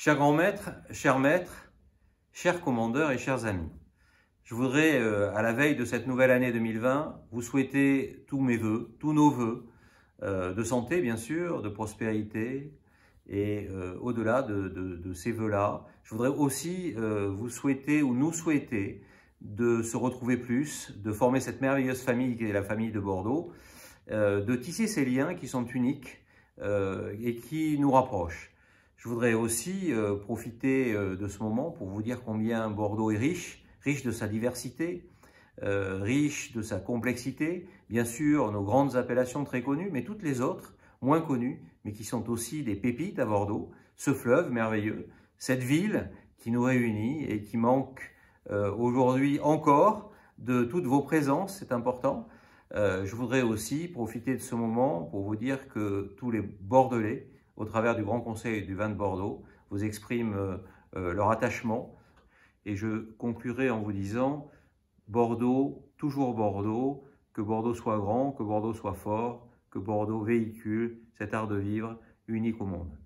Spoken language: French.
Chers grand maître, chers maîtres, chers commandeurs et chers amis, je voudrais, euh, à la veille de cette nouvelle année 2020, vous souhaiter tous mes voeux, tous nos voeux, euh, de santé bien sûr, de prospérité, et euh, au-delà de, de, ces voeux-là, je voudrais aussi vous souhaiter ou nous souhaiter de se retrouver plus, de former cette merveilleuse famille qui est la famille de Bordeaux, de tisser ces liens qui sont uniques et qui nous rapprochent. Je voudrais aussi euh, profiter euh, de ce moment pour vous dire combien Bordeaux est riche, riche de sa diversité, euh, riche de sa complexité. Bien sûr, nos grandes appellations très connues, mais toutes les autres, moins connues, mais qui sont aussi des pépites à Bordeaux. Ce fleuve merveilleux, cette ville qui nous réunit et qui manque aujourd'hui encore de toutes vos présences, c'est important. je voudrais aussi profiter de ce moment pour vous dire que tous les Bordelais, au travers du Grand Conseil du vin de Bordeaux, vous expriment euh, euh, leur attachement. Et je conclurai en vous disant, Bordeaux, toujours Bordeaux, que Bordeaux soit grand, que Bordeaux soit fort, que Bordeaux véhicule cet art de vivre unique au monde.